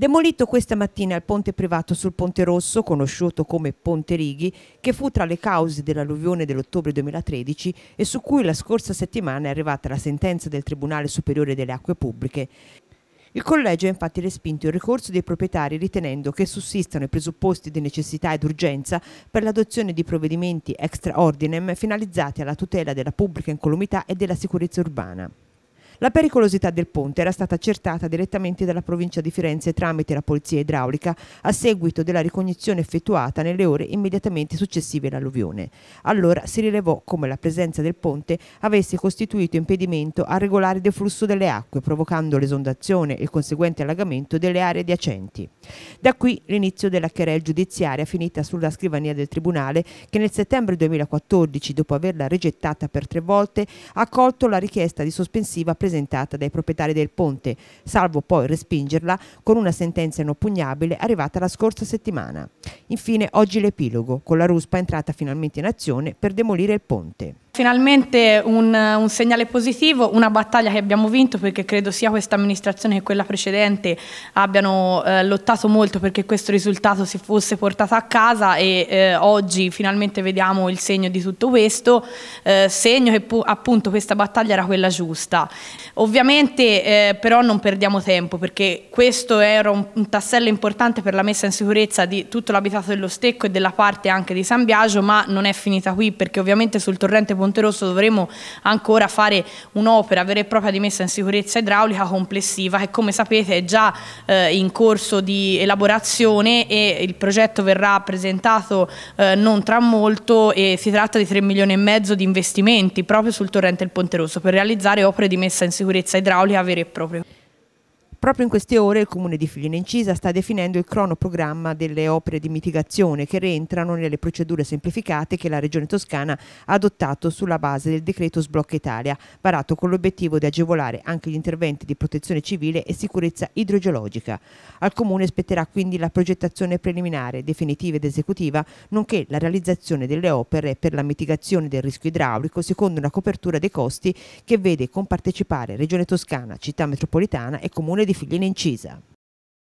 demolito questa mattina il ponte privato sul Ponte Rosso, conosciuto come Ponte Righi, che fu tra le cause dell'alluvione dell'ottobre 2013 e su cui la scorsa settimana è arrivata la sentenza del Tribunale Superiore delle Acque Pubbliche. Il collegio ha infatti respinto il ricorso dei proprietari ritenendo che sussistano i presupposti di necessità ed urgenza per l'adozione di provvedimenti extra ordinem finalizzati alla tutela della pubblica incolumità e della sicurezza urbana. La pericolosità del ponte era stata accertata direttamente dalla provincia di Firenze tramite la polizia idraulica a seguito della ricognizione effettuata nelle ore immediatamente successive all'alluvione. Allora si rilevò come la presenza del ponte avesse costituito impedimento al regolare deflusso delle acque, provocando l'esondazione e il conseguente allagamento delle aree adiacenti. Da qui l'inizio della querela giudiziaria finita sulla scrivania del Tribunale che nel settembre 2014, dopo averla rigettata per tre volte, ha accolto la richiesta di sospensiva presentata presentata dai proprietari del ponte, salvo poi respingerla con una sentenza inoppugnabile arrivata la scorsa settimana. Infine oggi l'epilogo, con la ruspa entrata finalmente in azione per demolire il ponte finalmente un, un, segnale positivo, una battaglia che abbiamo vinto perché credo sia questa amministrazione che quella precedente abbiano eh, lottato molto perché questo risultato si fosse portato a casa e eh, oggi finalmente vediamo il segno di tutto questo, eh, segno che appunto questa battaglia era quella giusta. Ovviamente eh, però non perdiamo tempo perché questo era un, un, tassello importante per la messa in sicurezza di tutto l'abitato dello Stecco e della parte anche di San Biagio ma non è finita qui perché ovviamente sul torrente Ponte Rosso dovremo ancora fare un'opera vera e propria di messa in sicurezza idraulica complessiva che come sapete è già eh, in corso di elaborazione e il progetto verrà presentato eh, non tra molto e si tratta di 3 milioni e mezzo di investimenti proprio sul torrente del Ponte Rosso per realizzare opere di messa in sicurezza idraulica vera e propria. Proprio in queste ore il Comune di Filina Incisa sta definendo il cronoprogramma delle opere di mitigazione che rientrano nelle procedure semplificate che la Regione Toscana ha adottato sulla base del decreto Sblocca Italia, varato con l'obiettivo di agevolare anche gli interventi di protezione civile e sicurezza idrogeologica. Al Comune spetterà quindi la progettazione preliminare, definitiva ed esecutiva, nonché la realizzazione delle opere per la mitigazione del rischio idraulico secondo una copertura dei costi che vede compartecipare Regione Toscana, Città Metropolitana e Comune di di figline incisa.